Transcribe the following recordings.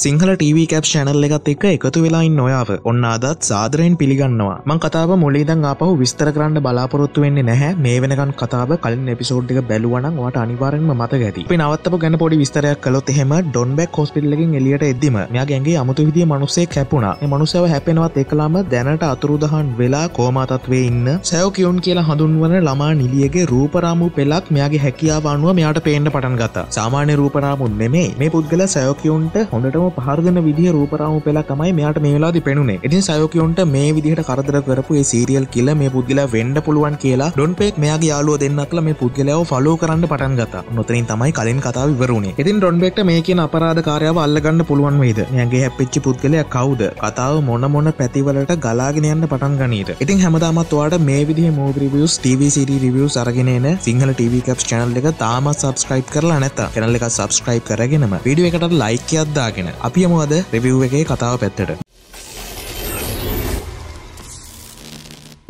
Sinhala TV cap ෂැනල් එකත් එක් එකතු වෙලායින් නොයාව ඔන්න අදත් සාදරයෙන් පිළිගන්නවා මං කතාව මුලේදං ආපහු විස්තර කරන්න බලාපොරොත්තු වෙන්නේ නැහැ මේ වෙනකන් කතාව කලින් එපිසෝඩ් එක බැලුවනම් වට අනිවාරෙන්ම මත ගැති පි නවත්තප ගැන පොඩි විස්තරයක් කළොත් එහෙම ඩොන්බැක් හොස්පිල්ලකින් එලියට එද්දිම මෙයාගේගේ අමුතු විදිය මනුස්සේ කැපුණා මනුසව හැපෙනවත් එකලාම දැනට අතුරුදහන් වෙලා කෝමාතත්වේ ඉන්න සැව කියවුන් කියලා හඳුන්වන ළමා නිලියගේ රූපරාමු පෙලක් මෙයාගේ හැකියාවානුව මෙයාට පේන්න පටන් ගත්තා සාමාන්‍ය රූපරාමුන් නෙමේ මේ පුද්ගල සැවකියුන්ට හොඳටම රූපරාම පහරදන විදිහ රූපරාම පෙලා තමයි මෙයාට මේ වෙලාදි පෙනුනේ ඉතින් සයෝකයොන්ට මේ විදිහට කරදර කරපු ඒ සීරියල් කියල මේ පුද්ගලයා වෙන්ඩ පුළුවන් කියලා ඩොන් පෙක් මෙයාගේ යාලුව දෙන්නක්ල මේ පුද්ගලයාව ෆලෝ කරන්න පටන් ගත නොතරින් තමයි කලින් කතාව විවරුණේ ඉතින් ඩොන්බෙක්ට මේ කියන අපරාධකාරයාව අල්ලගන්න පුළුවන් වෙයිද යගේ හැපිච්චි පුද්ගලයා කවුද කතාව මොන මොන පැතිවලට ගලාගෙන යන්න පටන් ගනීට ඉතින් හැමදාමත් වාට මේ විදිහ මෝග්‍රිවියස් TVසිරි රිවියස් අරගෙනන සිංහල TV කැප් චනල් එක තාමත් සබස්ක්‍රයිබ් කරලා නැත කැනල්ල එක සබස්ක්‍රයිබ් කරගෙනම විඩිය එකට ලයිකයක්දාගෙන අපි යමුවද රෙවිව් එකේ කතාව පැත්තට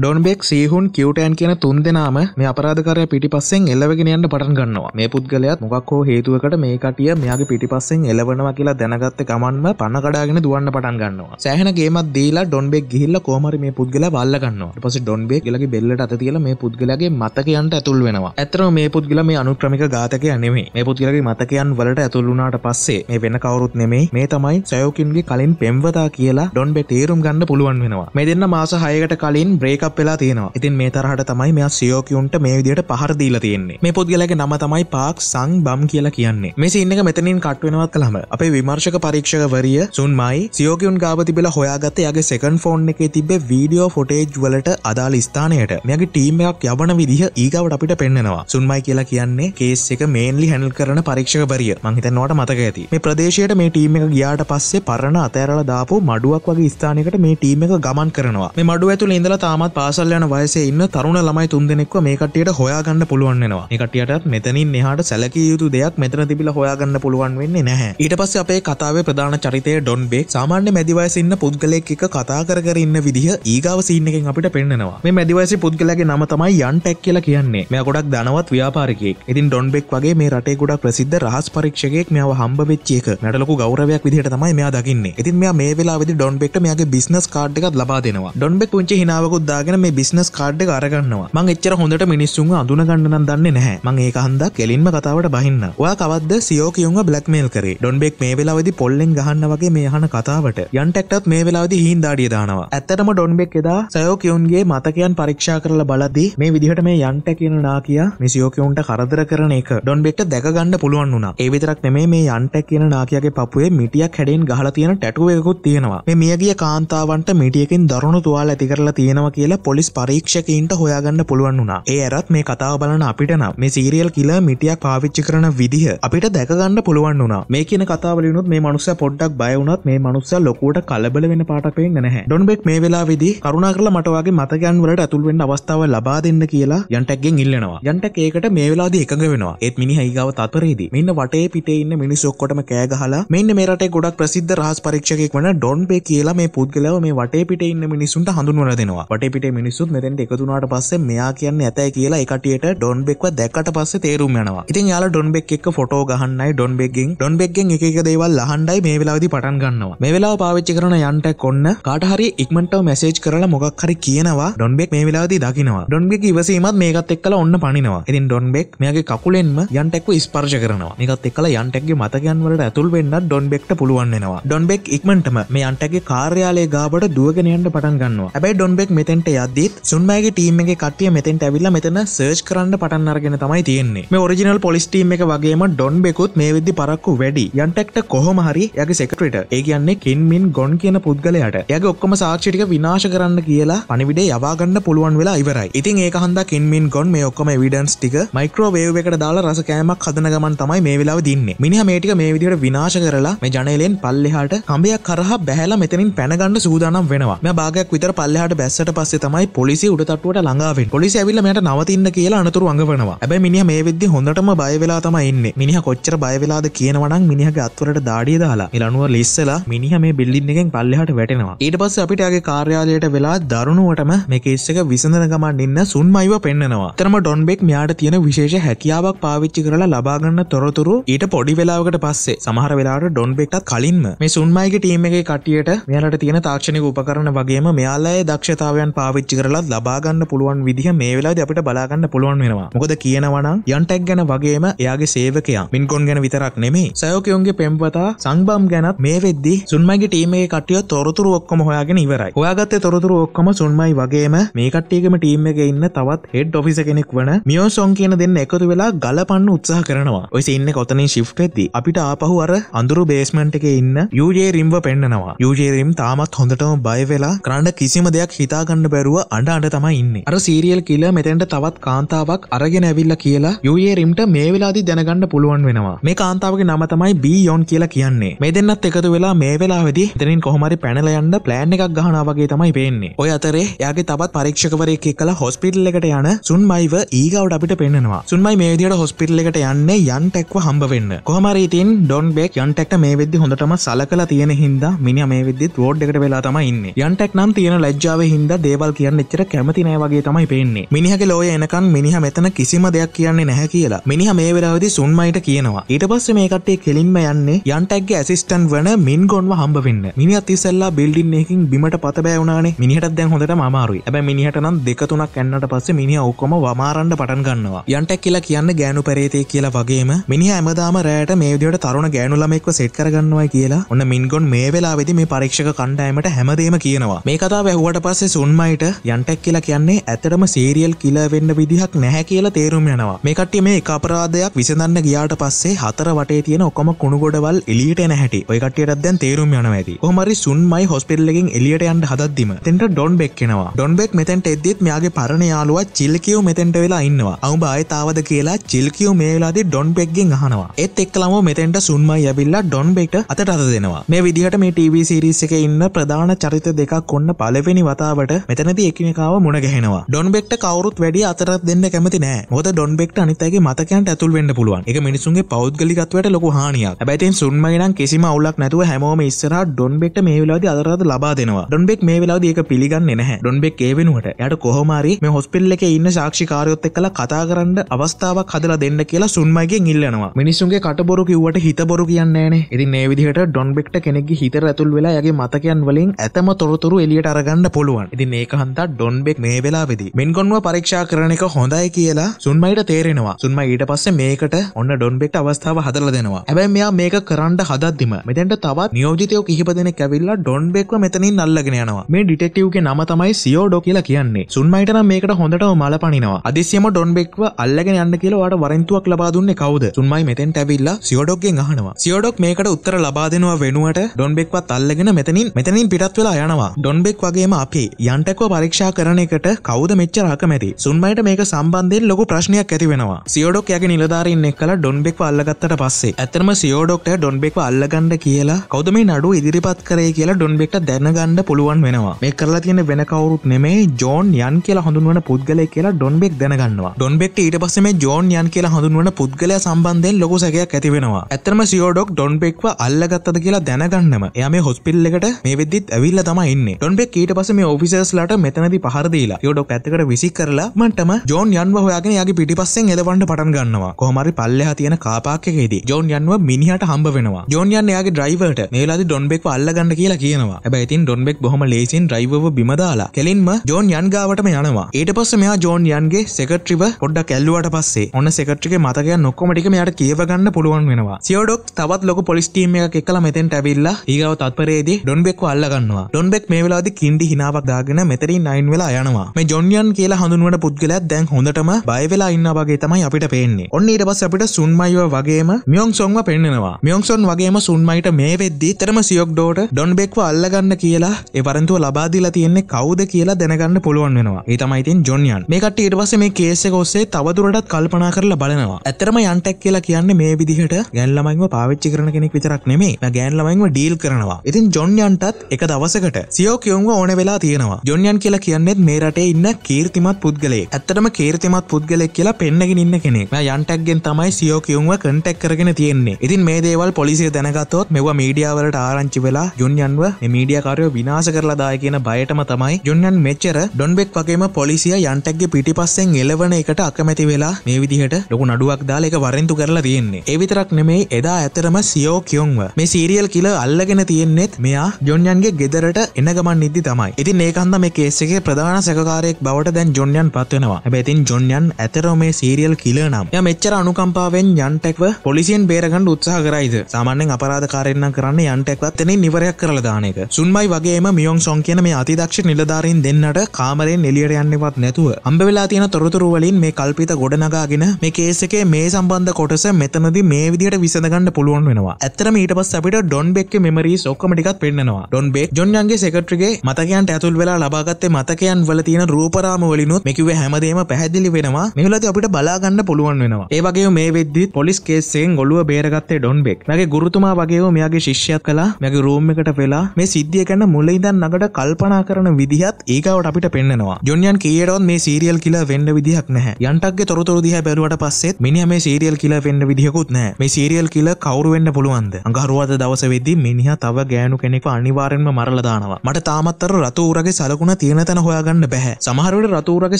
ඩොන්බෙක් සීහුන් කිවටෑන් කියන තුන් දෙනාම මේ අපරාධකරය පිටිපස්සෙන් එල්ලවගෙනයන්ට පටන් ගන්නවා මේ පුද්ගලයාත් මොකක් හෝ හේතුවකට මේ කටිය මෙයාගේ පිටිපස්සෙන් එලවනවා කියලා දැනගත්ත ගමන්ම පණ කඩාගෙන දුවන්න පටන් ගන්නවා සෑහෙන ගේමත් දීලා ඩොන්බෙක් ගිහිල්ලා කොහමරි මේ පුද්ගලයා වල්ලා ගන්නවා ඊට පස්සේ ඩොන්බෙක් ඊළඟ බෙල්ලට අත තියලා මේ පුද්ගලයාගේ මතකයන්ට ඇතුල් වෙනවා ඇත්තටම මේ පුද්ගලයා මේ අනුක්‍රමික ඝාතකයා නෙමෙයි මේ පුද්ගලයාගේ මතකයන් වලට ඇතුල් වුණාට පස්සේ මේ වෙන කවුරුත් නෙමෙයි මේ තමයි සයෝකින්ගේ කලින් පෙම්වතා කියලා ඩොන්බෙක් තේරුම් ගන්න පුළුවන් වෙනවා මේ දෙන්න මාස 6කට කලින් බ්‍රේක් බ්‍රේකප් වෙලා තියෙනවා ඉතින් මේ තරහට තමයි මෙයා සියෝකියුන්ට මේ විදියට පහර දීලා තියෙන්නේ මේ පුද්ගලගේ නම තමයි පාක් සං බම් කියලා කියන්නේ මේ සින්න එක මෙතනින් කට්වෙනවත් කළම අපේ විමර්ශක පරීක්ෂකවරිය සුන් මයි සියෝකියුන් ගාව තිබිලා හොයාගත්ත යගේ සෙකන් ෆෝන් එකේ තිබේ වීඩියෝ ෆොටේජ් වලට අදාළ ස්ථානයට මෙයාගේ ටීම් එකක් යවන විදිහ ඊගවට අපිට පෙන්නවා සුන්මයි කියලා කියන්නේ කේස් එක මේන්ලි හැනල් කරන පරීක්ෂකවරිය මංහිතනවට මතක ඇති මේ ප්‍රදේශයට මේ ටීම එක ගියාට පස්සේ පරණ අතෑරල දාපු මඩුවක් වගේ ස්ථානකට මේ ටීම එක ගමන් කරනවා මේ මඩුව ඇතුළ ඉඳලා තාමත් පාසල් යන වයසේ ඉන්න තරුණ ළමයි තුන් දෙනෙක්ව මේ කට්ටියට හොයාගන්න පුළුවන්නවා එකටියටත් මෙතනින් එහාට සැලකිය යුතු දෙයක් මෙතන තිබිල හොයාගන්න පුළුවන් වෙන්නේ නැහැ ඊට පස්සේ අපේ කතාවේ ප්‍රධාන චරිතය ඩොන් බේක් සාමාන්‍ය මැදිවයස ඉන්න පුද්ගලෙක් එක කතා කර කර ඉන්න විදිහ ඊගාව සීන් එකෙන් අපිට පෙන්නනවා මේ මැදිවයසේ පුද්ගලයාගේ නම තමයි යන් ටැක් කියලා කියන්නේ මෙයා ගොඩක් ධනවත් ව්‍යාපාරිකයෙක් ඉතින් ඩොන් බේක් වගේ මේ රටේ ගොඩක් ප්‍රසිද්ධ රහස් පරීක්ෂකයෙක් මෙයාව හම්බ වෙච්ච එක මට ලොකු ගෞරවයක් විදිහට තමයි මෙයා දකින්නේ ඉතින් මෙයා මේ වෙලාවේදී ඩොන් බේක්ට මෙයාගේ බිස්නස් කාඩ් එකක් ලබා දෙනවා ඩොන් බේක් පුංචි හිනාවකුත් දාගෙන හිතාගෙන මේ බිස්නස් කාඩ් අරගන්නවා මං එච්චර හොඳට මිනිස්සුන් අඳුනගන්නන දන්න නැහැ මං ඒ හන්ද කෙලින්ම කතාවට බහින්න ඔයා කවද සියෝ කියුන්ව බ්ලක්මේල් කරේ ඩොන්බෙක් මේ වෙලාවදි පොල්ලෙන් ගහන්න වගේ මේ හන කතාවට යන්ටෙක්ටත් මේ වෙලාවදි හින් දාඩිය දානවා ඇත්තටම ඩොන්බෙක් එදා සයෝ e කියුන්ගේ මතකයන් පරීක්ෂා කරලා බලදී මේ විදිහට මේ යන්ට කියන නා කියා මිසියෝ e කියුන්ට කරදර කරන එක ඩොන්බෙක්ට දැකගන්න පුළුවන් වුණා ඒ විතරක් නෙමේ මේ යන්ට කියන නාකියාගේ පපුවේ මිටියක් හැඩෙන් ගහලා තියෙන ටැටුව එකකුත් තියෙනවා මේ මියගිය කාන්තාවන්ට මිටියකින් දරුණු තුවාල ඇති කරලා තියෙනවා කියලා කියලා පොලිස් පරීක්ෂකයින්ට හොයාගන්න පුළුවන් වුණා ඒ ඇරත් මේ කතාව බලන අපිට නම් මේ සීරියල් කියල මිටියක් පාවිච්චි කරන විදිහ අපිට දැකගන්න පුළුවන් වුණා මේ කියන කතාවලනුත් මේ මනුස්ස පොඩ්ඩක් බයවුනත් මේ මනුස්ස ලොකුවට කලබල වෙන පාටපේ නැහැ ඩොන්බෙක් මේ වෙලා විදි කරුණා කරල මටවාගේ මතකයන් වලට ඇතුල්වෙන්න අවස්ථාව ලබා දෙන්න කියලා යන්ටක්ගෙන් ඉල්ලනවා යන්ටක් ඒකට මේ වෙලාද එකඟ වෙනවා ඒත් මිනි හයිගාව තත්වරේදී මෙන්න වටේ පිටේ ඉන්න මිනිස්සොක්කොටම කෑගහලා මෙන්න මේරට ගොඩක් ප්‍රසිද්ධ රහස් පරීක්ෂකෙක් වන ඩොන්බේ කියලා මේ පුද්ගලව මේ වටේ පිට ඉන්න මිනිසුන්ට හඳුන්වල දෙනවා වටේ පිට කටිය මිනිස්සුත් මෙතැට එකතුනාට පස්සේ මෙයා කියන්න ඇතැයි කියලා එකටියට ඩොන් බෙක්ව දැකට පස්සේ තේරුම් යනවා ඉතින් යාලා ඩොන් බෙක් එක්ක ෆොටෝ ගහන්නයි ඩොන් බෙක්ගෙන් ඩොන් බෙක්ගෙන් එක එක දේවල් අහන්ඩයි මේ වෙලාවදි පටන් ගන්නවා මේ වෙලාව පාවිච්චි කරන යන්ට කොන්න කාටහරි ඉක්මටව මැසේජ් කරලා මොකක් හරි කියනවා ඩොන්බෙක් මේ වෙලාවදී දකිනවා ඩොන්බෙක් ඉවසීමත් මේකත් එක්කලා ඔන්න පනිනවා ඉතින් ඩොන්බෙක් මෙයාගේ කකුලෙන්ම යන්ටෙක්ව ස්පර්ශ කරනවා මේකත් එක්කලා යන්ටෙක්ගේ මතකයන් වලට ඇතුල් වෙන්න ඩොන්බෙක්ට පුළුවන් වෙනවා ඩොන්බෙක් ඉක්මනටම මේ යන්ටගේ කාර්යාලය ගාබට දුවගෙන යන්න පටන් ගන්නවා හැබැයි ඩොන්බෙක් මෙතෙන්ට ගමන්ට යදත් සුන්මෑගේ ටීම එක කටිය මෙතෙන් ඇවිල්ල මෙතන සර්ච් කරන්න පටන් අරගෙන තමයි තියෙන්නේ මේ ඔරිිනල් පොලිස්ටීම එක වගේම ඩොන් බෙකුත් මේ වෙදදි පරක්කු වැඩි යන්ටෙක්ට කොහොම හරි යගේ සෙකටට ඒ කියන්නේ කින්මින් ගොන් කියන පුද්ගලයට යගේ ඔක්කම සාක්ෂිටික විනාශ කරන්න කියලා පනිවිඩ යවාගන්න පුළුවන් වෙලා ඉවරයි ඉතින් ඒ හන්ද කින්මින් ගොන් මේ ඔක්කම විඩන්ස් ටික මයික්‍රෝවේව් එකට දාලා රස කෑමක් හදන ගමන් තමයි මේ වෙලා දින්නේ මිනිහ මේටික මේ විදිට විනාශ කරලා මේ ජනලෙන් පල්ලෙහාට කඹයක් කරහ බැහලා මෙතනින් පැනගන්න සූදානම් වෙනවා මේ භාගයක් විතර පල්ලෙහාට බැස්සට පස්ස පස්සේ තමයි පොලිසි උඩටට ළඟාවෙන් පොලිසි ඇවිල්ල මට නවතින්න කියලා අනතුරු අඟවනවා ඇබ මිනිහ මේ විදදි හොඳටම බයවෙලා තමයි එන්න මිනිහ කොච්චර බයවෙලාද කියනවනම් මිනිහගේ අත්වරට දාඩිය දාලා ඉලනුව ලිස්සලා මිනිහ මේ බිල්ලින් එකෙන් පල්ලෙහට වැටෙනවා ඊට පස්ස අපිටගේ කාර්යාලයට වෙලා දරුණුවටම මේ කේස්සක විසඳන ගමන් ඉන්න සුන්මයිව පෙන්නවා තරම ඩොන්බෙක් මෙයාට තියෙන විශේෂ හැකියාවක් පාවිච්චි කරලා ලබාගන්න තොරතුරු ඊට පොඩි වෙලාවකට පස්සේ සමහර වෙලාට ඩොන්බෙක්ටත් කලින්ම මේ සුන්මයිගේ ටීම එක කටියට මෙයාලට තියෙන තාක්ෂණක උපකරන වගේම මෙයාලයේ දක්ෂතාවයන් පා පාවිච්චි කරලා ලබාගන්න පුළුවන් විදිහ මේ වෙලාද අපිට බලාගන්න පුළුවන් වෙනවා මොකද කියනවනම් යන්ටැක් ගැන වගේම එයාගේ සේවකයා මින්කොන් ගැන විතරක් නෙමේ සයෝකයෝන්ගේ පෙම්පතා සංබම් ගැනත් මේ වෙද්දි සුන්මයිගේ ටීමේ කටිය තොරතුරු ඔක්කොම හොයාගෙන ඉවරයි හොයාගත්තේ තොරතුරු ඔක්කොම සුන්මයි වගේම මේ කට්ටියකම ටීම් එකේ ඉන්න තවත් හෙඩ් ඔෆිස කෙනෙක් වන මියෝසොන් කියන දෙන්න එකතු වෙලා ගලපන්න උත්සාහ කරනවා ඔයස ඉන්න කොතනින් ශිෆ්ට ඇති අපිට ආපහු අර අඳුරු බේස්මන්ට් එක ඉන්න යුජේ රිම්ව පෙන්න්නනවා යුජේ රිම් තාමත් හොඳටම බය වෙලා කරන්න කිසිම දෙයක් හිතාගන්න බැරුව අඩ අඩ තමයි ඉන්න අර සීරියල් කියල මෙතැන්ට තවත් කාන්තාවක් අරගෙන ඇවිල්ල කියලා යුයේරිම්ට මේ වෙලාදි දැනගන්න පුළුවන් වෙනවා මේ කාන්තාවගේ නම තමයි බියෝන් කියලා කියන්නේ මේ දෙන්නත් එකතු වෙලා මේ වෙලාවෙදි තනින් කොහොමරි පැනලයන්න ප්ලෑන් එකක් ගහනාවගේ තමයි පේන්නේ ඔය අතරේ යාගේ තවත් පරීක්ෂකවරයෙක් කලා හොස්පිටල් එකට යන සුන්මයිව ඊගවට අපිට පෙන්නවා සුන්මයි මේ විදියට හොස්පිටල් එකට යන්න යන්ටැක්ව හම්බ වෙන්න කොහමරි ඉතින් ඩොන් බෙක් යන්ටෙක්ට මේ වෙද්දි හොඳටම සලකලා තියෙන හින්දා මිනිහා මේ වෙද්දිත් වෝඩ් එකට වෙලා තමයි ඉන්නේ යන්ටෙක් නම් තියෙන ලැජ්ජාව හින්දා දේවල් දේවල් කියන්න එච්චර කැමති නෑ වගේ තමයි පෙන්නේ මිනිහගේ ලෝය එනකන් මිනිහ මෙතන කිසිම දෙයක් කියන්නේ නැහැ කියලා මිනිහ මේ වෙලාවේදී සුන්මයිට කියනවා ඊට පස්සේ මේ කට්ටිය කෙලින්ම යන්නේ යන්ටැක්ගේ ඇසිස්ටන්ට් වන මින්ගොන්ව හම්බ වෙන්න මිනිහත් ඉස්සෙල්ලා බිල්ඩින් එකකින් බිමට පත බෑ වුණානේ මිනිහටත් දැන් හොඳට අමාරුයි හැබැයි මිනිහට නම් දෙක තුනක් යන්නට පස්සේ මිනිහා ඔක්කොම වමාරන්න පටන් ගන්නවා යන්ටැක් කියලා කියන්න ගෑනු පෙරේතේ කියලා වගේම මිනිහ ඇමදාම රෑට මේ විදිහට තරුණ ගෑනු ළමෙක්ව සෙට් කරගන්නවා කියලා ඔන්න මින්ගොන් මේ වෙලාවේදී මේ පරීක්ෂක කණ්ඩායමට හැමදේම කියනවා මේ කතාව ඇහුවට පස්සේ සුන්මයි අයට යන්ටැක් කියලා කියන්නේ ඇතටම සීරියල් කිල වෙන්න විදිහක් නැහැ කියලා තේරුම් යනවා මේකට්ටිය මේ එක අපරාධයක් විසඳන්න ගියාට පස්සේ හතර වටේ තියෙන ඔක්කොම කුණුගොඩවල් එලියට එන හැටි ඔය කට්ටියටත් දැන් තේරුම් යනවා ඇති කොහොමරි සුන්මයි හොස්පිටල් එකෙන් එලියට යන්න හදද්දිම තෙන්ට ඩොන් බෙක් එනවා ඩොන් බෙක් මෙතෙන්ට එද්දිත් මෙයාගේ පරණ යාළුවා චිල්කියෝ මෙතෙන්ට වෙලා ඉන්නවා අවුඹ ආයතාවද කියලා චිල්කියෝ මේ වෙලාවේදී ඩොන් බෙක්ගෙන් අහනවා ඒත් එක්කලම මෙතෙන්ට සුන්මයි ඇවිල්ලා ඩොන් බෙක්ට අතට අත දෙනවා මේ විදිහට මේ ටීවී සීරීස් එකේ ඉන්න ප්‍රධාන චරිත දෙකක් ඔන්න පළවෙනි වතාවට මෙතන තැනති එකනිකාව මුණ ගැහෙනවා ඩොන්බෙක්ට කවරුත් වැඩි අතරත් දෙන්න කැමති නෑ මොද ඩොන්බෙක්ට අනිතගේ මතකන්ට ඇතුල් වෙන්න පුළුවන් එක මිනිසුන්ගේ පෞද්ගලිකත්වයට ලොක හානියක් ඇබැතින් සුන්මගෙනම් කිසිම අවුලක් නැතුව හැමෝම ඉස්සරහ ඩොන්බෙක්ට මේ වෙලාද අදරද ලබා දෙනවා ඩොන්බෙක් මේ වෙලාද ඒක පිළිගන්න නැහැ ඩොන්බෙක් ඒ වෙනුවට යට කොහොමරි මේ හොස්පිල්ල එක ඉන්න සාක්ෂිකාරයොත් එක්කලා කතා කරන්න අවස්ථාවක් හදලා දෙන්න කියලා සුන්මයිගෙන් ඉල්ලනවා මිනිසුන්ගේ කටබොරු කිව්වට හිතබොරු කියන්නේ ඉතින් මේ විදිහට ඩොන්බෙක්ට කෙනෙක්ගේ හිතර ඇතුල් වෙලා යගේ මතකයන් වලින් ඇතම තොරතුරු එළියට අරගන්න පුළුවන් ඉතින් ඒක හන්තා ඩොන්බෙක් මේ වෙලාවෙදී මින්ගොන්ව පරීක්ෂා කරන එක හොඳයි කියලා සුන්මයිට තේරෙනවා සුන්ම ඊට පස්සේ මේකට ඔන්න ඩොන්බෙක්ට අවස්ථාව හදලා දෙනවා හැබැයි මෙයා මේක කරන්න හදද්දිම මෙතෙන්ට තවත් නියෝජිතයෝ කිහිප දෙනෙක් ඇවිල්ලා ඩොන්බෙක්ව මෙතනින් අල්ලගෙන යනවා මේ ඩිටෙක්ටිව්ගේ නම තමයි සියෝඩෝ කියලා කියන්නේ සුන්මයිට නම් මේකට හොඳටම මල පනිනවා අදිසියම ඩොන්බෙක්ව අල්ලගෙන යන්න කියලා වාට වරෙන්තුවක් ලබා දුන්නේ කවුද සුන්මයි මෙතෙන්ට ඇවිල්ලා සියෝඩොක්ගෙන් අහනවා සියෝඩොක් මේකට උත්තර ලබා දෙනවා වෙනුවට ඩොන්බෙක්වත් අල්ලගෙන මෙතනින් මෙතනින් පිටත් වෙලා යනවා ඩොන්බෙක් වගේම අපි යන්ට නිරාමිතක්ව පරීක්ෂා කරන එකට කවද මෙච්චර අකමැති සුන්මයිට මේක සම්බන්ධයෙන් ලොකු ප්‍රශ්නයක් ඇති වෙනවා සියෝඩොක් යගේ නිලධාරින් එක් කලා ඩොන්බෙක් අල්ලගත්තට පස්සේ ඇතම සියෝඩොක්ට ඩොන්බෙක් අල්ලගන්න කියලා කවද මේ නඩු ඉදිරිපත් කරේ කියලා ඩොන්බෙක්ට දැනගන්න පුළුවන් වෙනවා මේ කරලා තියෙන වෙන කවරුත් නෙමේ ජෝන් යන් කියලා හඳුන්වන පුද්ගලය කියලා ඩොන්බෙක් දැනගන්නවා ඩොන්බෙක්ට ඊට පස්සෙ මේ ජෝන් යන් කියලා හඳුන්වන පුද්ගලයා සම්බන්ධයෙන් ලොකු සැකයක් ඇතිවෙනවා ඇත්තම සියෝඩොක් ඩොන්බෙක්ව අල්ලගත්තද කියලා දැනගන්නම යම හොස්පිල්ලකට මේ වෙදදිත් ඇවිල්ල තම ඉන්න ඩොන්බෙක් ඊට පස මේ ඔෆිසර්ස්ලා ඩොක්ටරට මෙතනදි පහරදීලා යෝ ඩොක් ඇතකට විසි කරලා මටම ජෝන් යන්ව හොයාගෙන යාගේ පිටිපස්සෙන් එලවන්න පටන් ගන්නවා කොහමරි පල්ලෙහා තියෙන කාපාක්කේදී ජෝන් යන්ව මිනිහට හම්බ වෙනවා ජෝන් යන්න යාගේ ඩ්‍රයිවර්ට නේලාදි ඩොන්බෙක් අල්ලගන්න කියලා කියනවා හැබැයි ඉතින් ඩොන්බෙක් බොහොම ලේසින් ඩ්‍රයිවර්ව බිම දාලා කෙලින්ම ජෝන් යන් ගාවටම යනවා ඊට පස්සේ මෙයා ජෝන් යන්ගේ සෙක්‍රටරිව පොඩ්ඩක් ඇල්ලුවාට පස්සේ ඔන්න සෙක්‍රටරිගේ මතකයන් ඔක්කොම ටික මෙයාට කියව ගන්න පුළුවන් වෙනවා සියෝඩොක් තවත් ලොකු පොලිස් ටීම් එකක් එක්කලා මෙතෙන්ට ඇවිල්ලා ඊගාව තත්පරයේදී ඩොන්බෙක්ව අල්ලගන්නවා ඩොන්බෙක් මේ වෙලාවේදී කින්ඩි හිනාවක් දාගෙන මෙතරින් අයින් වෙලා යනවා මේ ජොන්යන් කියලා හඳුනුවට පුද්ගලයක් දැන් හොඳටම බයවෙලා ඉන්න වගේ තමයි අපිට පේන්නේ ඔන්න ඊට පස්සේ අපිට සුන්මයිව වගේම මියොන් සොන්ව පෙන්නවා මියොන් සොන් වගේම සුන්මයිට මේ වෙද්දී තරම සියොක් ඩෝට ඩොන් බෙක්ව අල්ලගන්න කියලා ඒ වරන්තුව ලබා දීලා තියෙන්නේ කවුද කියලා දැනගන්න පුළුවන් වෙනවා ඒ තමයි ඉතින් ජොන්යන් මේකට ඊට පස්සේ මේ කේස් එක ඔස්සේ තවදුරටත් කල්පනා කරලා බලනවා ඇත්තරම යන්ටැක් කියලා කියන්නේ මේ විදිහට ගෑන්ලමයිව පාවිච්චි කරන කෙනෙක් විතරක් නෙමේ ගෑන්ලමයිව ඩීල් කරනවා ඉතින් ජොන්යන්ටත් එක දවසකට සියෝ කියවුව ඕන වෙලා තියෙනවා ජොන් සුබ්‍රමණ්‍යන් කියලා කියන්නෙත් මේ රටේ ඉන්න කීර්තිමත් පුද්ගලේ ඇත්තටම කීර්තිමත් පුද්ගලෙක් කියලා පෙන්න්නගෙන ඉන්න කෙනෙක් යන්ටක්ගෙන් තමයි සියෝ කියුම්ව කටක් කරගෙන තියෙන්නේ ඉතින් මේ දේවල් පොලිසිය දැනගතොත් මෙවා මීඩියාවලට ආරංචි වෙලා යුන්යන්ව මීඩියකාරයෝ විනාස කරලාදාය කියන බයටම තමයි යුන්යන් මෙච්චර ඩොන්බෙක් වගේම පොලිසිය යන්ටක්ගේ පිටි පස්සෙන් එලවන එකට අකමැති වෙලා මේ විදිහට ලොකු නඩුවක් දාල එක වරෙන්තු කරලා තියෙන්නේ එවිතරක් නෙමේ එදා ඇතරම සියෝ e කියොන්ව මේ සීරියල් කියල අල්ලගෙන තියෙන්නෙත් මෙයා ජොන්යන්ගේ ගෙදරට එනගමන් නිදදි තමයි ඉතින් ඒකන්ද මේ කේසගේ ප්‍රධාන සැකාරයෙක් බවට දැන් ජොන්යන් පත්වෙනවා ඇබැතින් ජොන්යන් ඇතරම මේ සීරියල් කියල නම් ය මෙච්චර අනුකම්පාවෙන් යන්ටෙක්ව පොලිසියෙන් බේරගන්න උත්සාහ කරයිද සාමාන්‍යෙන් අපරාධකාරයන්න කරන්න යන්ටෙක්වත් එන නිවරයක් කරල දානක සුන්මයි වගේම මියෝන් සොන් කියන මේ අතිදක්ෂ නිලධාරින් දෙන්නට කාමරෙන් එලියට යන්නවත් නැතුව අම්බවෙලා තියෙන තොරතුරුවලින් මේ කල්පිත ගොඩනගාගෙන මේ කේසකේ මේ සම්බන්ධ කොටස මෙතනදි මේ විදිට විසඳගන්න පුළුවන් වෙනවා ඇතරම ඊට පස් අපිට ඩොන් බෙක් මෙමරී ඔක්කමටිකත් පෙන්න්නවා ඩොන් බේ ජොන්යන්ගේ සෙකට්‍රගේ මතකයන්ට ඇතුල් වෙලා ලබා ලබාගත්තේ මතකයන් වල තියෙන රූපරාම වලිනුත් මෙකිව හැමදේම පැහැදිලි වෙනවා මෙහිලදී අපිට බලාගන්න පුළුවන් වෙනවා ඒ වගේම මේ වෙද්දි පොලිස් කේස්සෙන් ඔළුව බේරගත්තේ ඩොන් බෙක් මගේ ගුරුතුමා වගේම මෙයාගේ ශිෂ්‍යයක් කළා මගේ රූම් එකට වෙලා මේ සිද්ධිය ගැන මුල ඉඳන් නගට කල්පනා කරන විදිහත් ඒකවට අපිට පෙන්නවා ජොන්යන් කීයටවත් මේ සීරියල් කියලා වෙන්න විදිහක් නැහැ යන්ටක්ගේ තොරතුරු දිහා බැලුවට පස්සෙත් මිනිහා මේ සීරියල් කියලා වෙන්න විදිහකුත් නැහැ මේ සීරියල් කියලා කවුරු වෙන්න පුළුවන්ද අඟහරුවාද දවස වෙද්දී මිනිහා තව ගෑනු කෙනෙක්ව අනිවාර්යෙන්ම මරලා දානවා මට තාමත් අර රතු උරගේ සලකුණ සීහුණා තියෙන තැන හොයාගන්න බැහැ සමහරට රතුූරගේ